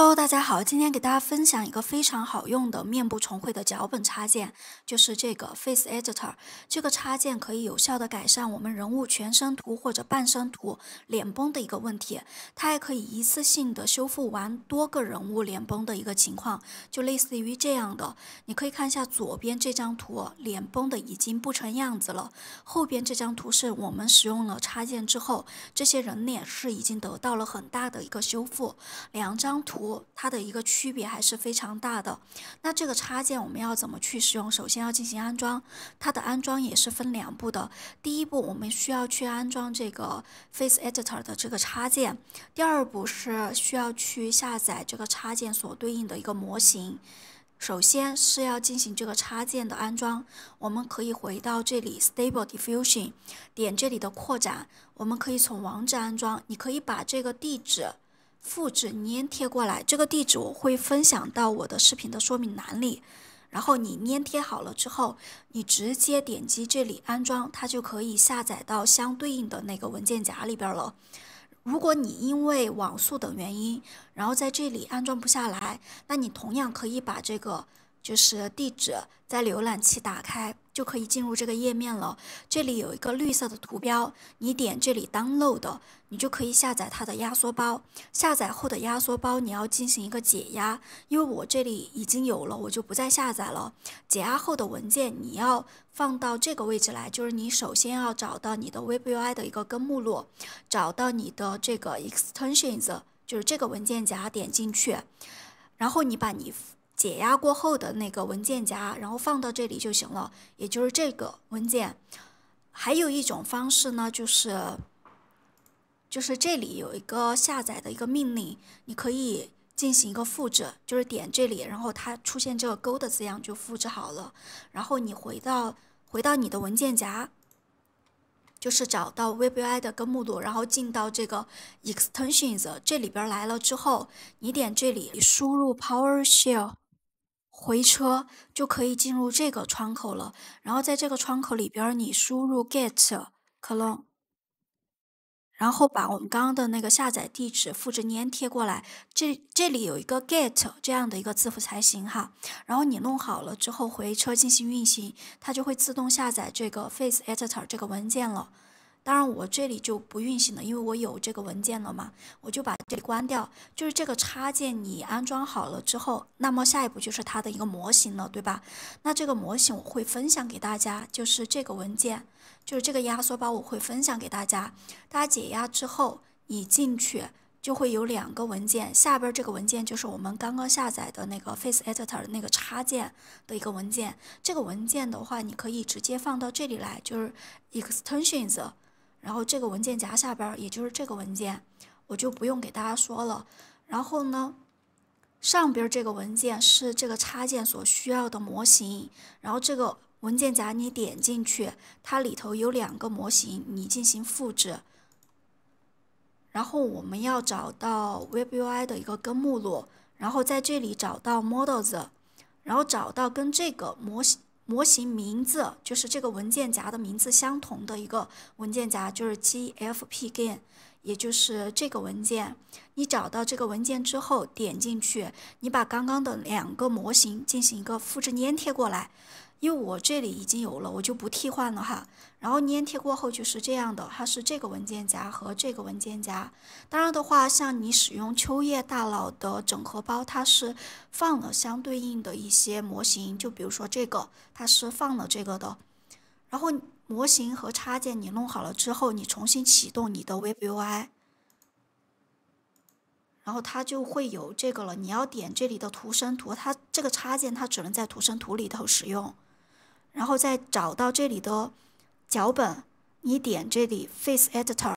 Hello，大家好，今天给大家分享一个非常好用的面部重绘的脚本插件，就是这个 Face Editor。这个插件可以有效的改善我们人物全身图或者半身图脸崩的一个问题，它还可以一次性的修复完多个人物脸崩的一个情况，就类似于这样的。你可以看一下左边这张图，脸崩的已经不成样子了，后边这张图是我们使用了插件之后，这些人脸是已经得到了很大的一个修复，两张图。它的一个区别还是非常大的。那这个插件我们要怎么去使用？首先要进行安装，它的安装也是分两步的。第一步，我们需要去安装这个 Face Editor 的这个插件；第二步是需要去下载这个插件所对应的一个模型。首先是要进行这个插件的安装，我们可以回到这里 Stable Diffusion，点这里的扩展，我们可以从网址安装。你可以把这个地址。复制粘贴过来，这个地址我会分享到我的视频的说明栏里。然后你粘贴好了之后，你直接点击这里安装，它就可以下载到相对应的那个文件夹里边了。如果你因为网速等原因，然后在这里安装不下来，那你同样可以把这个就是地址在浏览器打开。就可以进入这个页面了。这里有一个绿色的图标，你点这里 download，你就可以下载它的压缩包。下载后的压缩包你要进行一个解压，因为我这里已经有了，我就不再下载了。解压后的文件你要放到这个位置来，就是你首先要找到你的 WebUI 的一个根目录，找到你的这个 extensions，就是这个文件夹点进去，然后你把你。解压过后的那个文件夹，然后放到这里就行了。也就是这个文件。还有一种方式呢，就是，就是这里有一个下载的一个命令，你可以进行一个复制，就是点这里，然后它出现这个勾的字样就复制好了。然后你回到回到你的文件夹，就是找到 v b i 的根目录，然后进到这个 Extensions 这里边来了之后，你点这里，输入 PowerShell。回车就可以进入这个窗口了，然后在这个窗口里边，你输入 get clone，然后把我们刚刚的那个下载地址复制粘贴过来，这这里有一个 get 这样的一个字符才行哈。然后你弄好了之后回车进行运行，它就会自动下载这个 face editor 这个文件了。当然，我这里就不运行了，因为我有这个文件了嘛，我就把这关掉。就是这个插件你安装好了之后，那么下一步就是它的一个模型了，对吧？那这个模型我会分享给大家，就是这个文件，就是这个压缩包我会分享给大家。大家解压之后，你进去就会有两个文件，下边这个文件就是我们刚刚下载的那个 Face Editor 那个插件的一个文件。这个文件的话，你可以直接放到这里来，就是 Extensions。然后这个文件夹下边，也就是这个文件，我就不用给大家说了。然后呢，上边这个文件是这个插件所需要的模型。然后这个文件夹你点进去，它里头有两个模型，你进行复制。然后我们要找到 WebUI 的一个根目录，然后在这里找到 Models，然后找到跟这个模型。模型名字就是这个文件夹的名字相同的一个文件夹，就是 GFPGen，也就是这个文件。你找到这个文件之后，点进去，你把刚刚的两个模型进行一个复制粘贴过来，因为我这里已经有了，我就不替换了哈。然后粘贴过后就是这样的，它是这个文件夹和这个文件夹。当然的话，像你使用秋叶大佬的整合包，它是放了相对应的一些模型，就比如说这个，它是放了这个的。然后模型和插件你弄好了之后，你重新启动你的 WebUI，然后它就会有这个了。你要点这里的图生图，它这个插件它只能在图生图里头使用，然后再找到这里的。脚本，你点这里 Face Editor，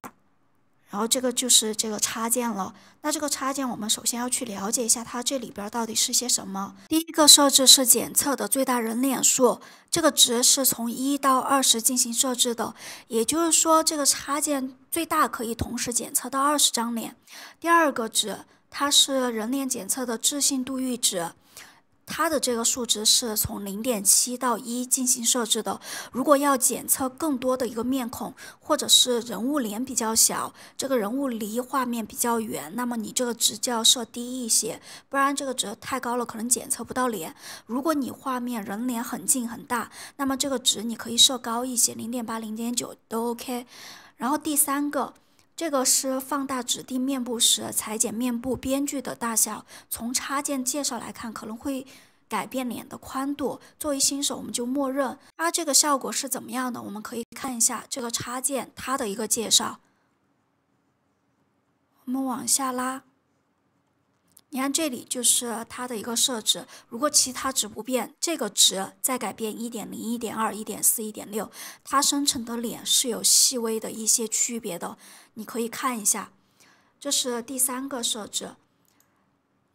然后这个就是这个插件了。那这个插件，我们首先要去了解一下它这里边到底是些什么。第一个设置是检测的最大人脸数，这个值是从一到二十进行设置的，也就是说这个插件最大可以同时检测到二十张脸。第二个值，它是人脸检测的置信度阈值。它的这个数值是从零点七到一进行设置的。如果要检测更多的一个面孔，或者是人物脸比较小，这个人物离画面比较远，那么你这个值就要设低一些，不然这个值太高了，可能检测不到脸。如果你画面人脸很近很大，那么这个值你可以设高一些，零点八、零点九都 OK。然后第三个。这个是放大指定面部时裁剪面部边距的大小。从插件介绍来看，可能会改变脸的宽度。作为新手，我们就默认。它这个效果是怎么样的？我们可以看一下这个插件它的一个介绍。我们往下拉。你看这里就是它的一个设置，如果其他值不变，这个值再改变一点零、一点二、一点四、一点六，它生成的脸是有细微的一些区别的，你可以看一下。这是第三个设置。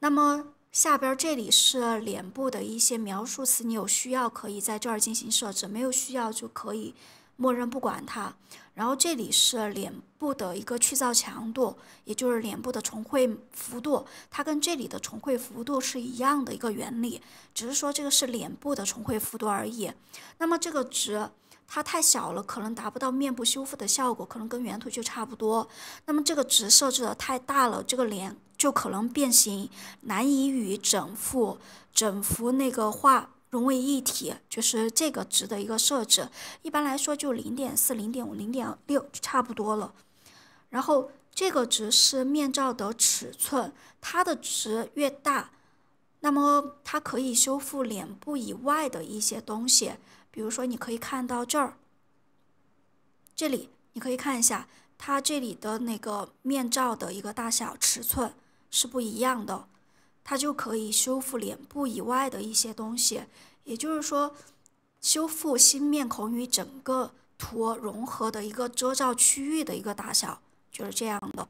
那么下边这里是脸部的一些描述词，你有需要可以在这儿进行设置，没有需要就可以。默认不管它，然后这里是脸部的一个去噪强度，也就是脸部的重绘幅度，它跟这里的重绘幅度是一样的一个原理，只是说这个是脸部的重绘幅度而已。那么这个值它太小了，可能达不到面部修复的效果，可能跟原图就差不多。那么这个值设置的太大了，这个脸就可能变形，难以与整幅整幅那个画。融为一体，就是这个值的一个设置。一般来说，就零点四、零点五、零点六差不多了。然后这个值是面罩的尺寸，它的值越大，那么它可以修复脸部以外的一些东西。比如说，你可以看到这儿，这里你可以看一下，它这里的那个面罩的一个大小尺寸是不一样的。它就可以修复脸部以外的一些东西，也就是说，修复新面孔与整个图融合的一个遮罩区域的一个大小，就是这样的，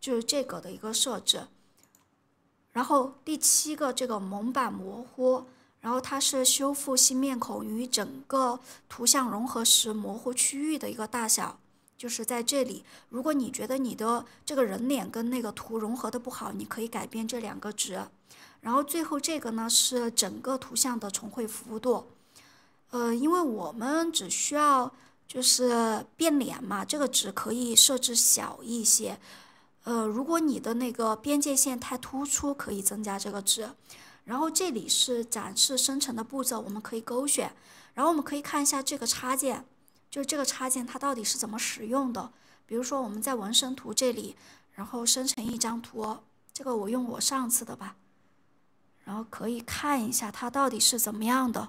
就是这个的一个设置。然后第七个，这个蒙版模糊，然后它是修复新面孔与整个图像融合时模糊区域的一个大小。就是在这里，如果你觉得你的这个人脸跟那个图融合的不好，你可以改变这两个值。然后最后这个呢是整个图像的重绘幅度，呃，因为我们只需要就是变脸嘛，这个值可以设置小一些。呃，如果你的那个边界线太突出，可以增加这个值。然后这里是展示生成的步骤，我们可以勾选。然后我们可以看一下这个插件。就这个插件，它到底是怎么使用的？比如说，我们在纹身图这里，然后生成一张图。这个我用我上次的吧，然后可以看一下它到底是怎么样的。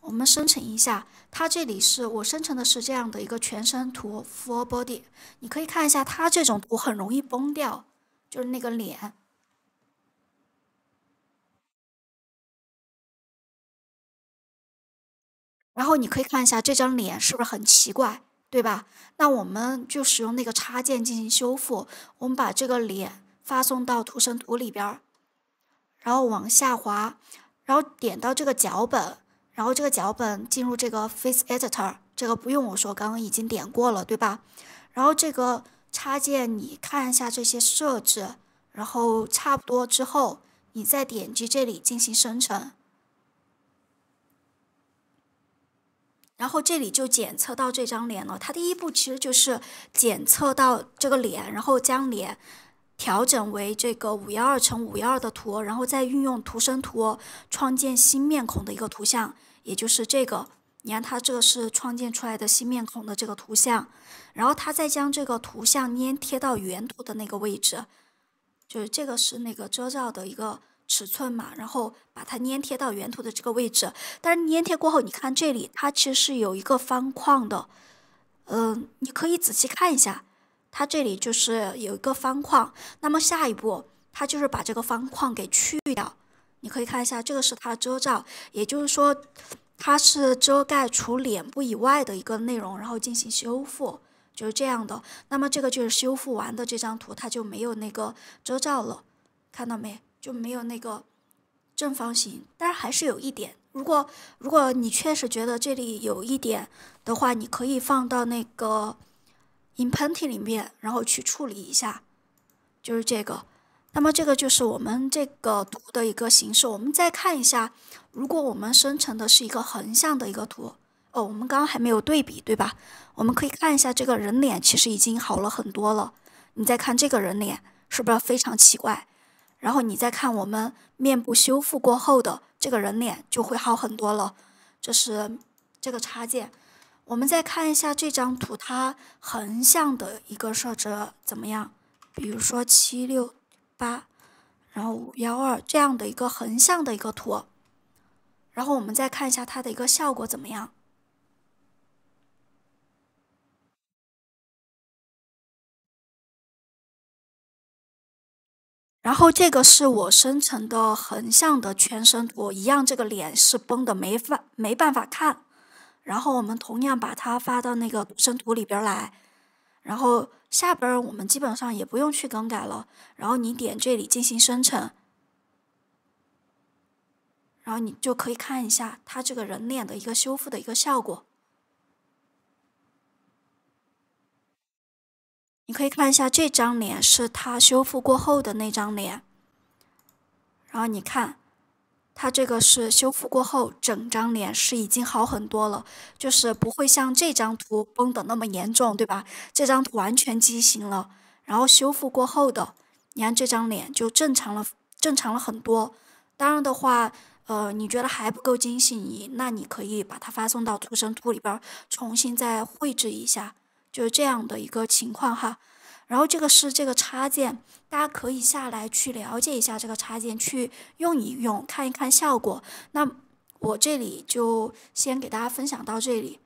我们生成一下，它这里是我生成的是这样的一个全身图 （full body）。你可以看一下，它这种图很容易崩掉，就是那个脸。然后你可以看一下这张脸是不是很奇怪，对吧？那我们就使用那个插件进行修复。我们把这个脸发送到图生图里边儿，然后往下滑，然后点到这个脚本，然后这个脚本进入这个 Face Editor，这个不用我说，刚刚已经点过了，对吧？然后这个插件你看一下这些设置，然后差不多之后，你再点击这里进行生成。然后这里就检测到这张脸了。它第一步其实就是检测到这个脸，然后将脸调整为这个五幺二乘五幺二的图，然后再运用图生图创建新面孔的一个图像，也就是这个。你看，它这个是创建出来的新面孔的这个图像，然后它再将这个图像粘贴到原图的那个位置，就是这个是那个遮罩的一个。尺寸嘛，然后把它粘贴到原图的这个位置。但是粘贴过后，你看这里，它其实是有一个方框的，嗯，你可以仔细看一下，它这里就是有一个方框。那么下一步，它就是把这个方框给去掉。你可以看一下，这个是它的遮罩，也就是说，它是遮盖除脸部以外的一个内容，然后进行修复，就是这样的。那么这个就是修复完的这张图，它就没有那个遮罩了，看到没？就没有那个正方形，但是还是有一点。如果如果你确实觉得这里有一点的话，你可以放到那个 inpainting 里面，然后去处理一下，就是这个。那么这个就是我们这个图的一个形式。我们再看一下，如果我们生成的是一个横向的一个图，哦，我们刚刚还没有对比，对吧？我们可以看一下这个人脸，其实已经好了很多了。你再看这个人脸，是不是非常奇怪？然后你再看我们面部修复过后的这个人脸就会好很多了，这是这个插件。我们再看一下这张图，它横向的一个设置怎么样？比如说七六八，然后五幺二这样的一个横向的一个图。然后我们再看一下它的一个效果怎么样。然后这个是我生成的横向的全身图，一样这个脸是崩的，没法没办法看。然后我们同样把它发到那个生图里边来。然后下边我们基本上也不用去更改了。然后你点这里进行生成，然后你就可以看一下它这个人脸的一个修复的一个效果。你可以看一下这张脸是它修复过后的那张脸，然后你看，它这个是修复过后整张脸是已经好很多了，就是不会像这张图崩的那么严重，对吧？这张图完全畸形了，然后修复过后的，你看这张脸就正常了，正常了很多。当然的话，呃，你觉得还不够精细，你那你可以把它发送到图生图里边，重新再绘制一下。就是这样的一个情况哈，然后这个是这个插件，大家可以下来去了解一下这个插件，去用一用，看一看效果。那我这里就先给大家分享到这里。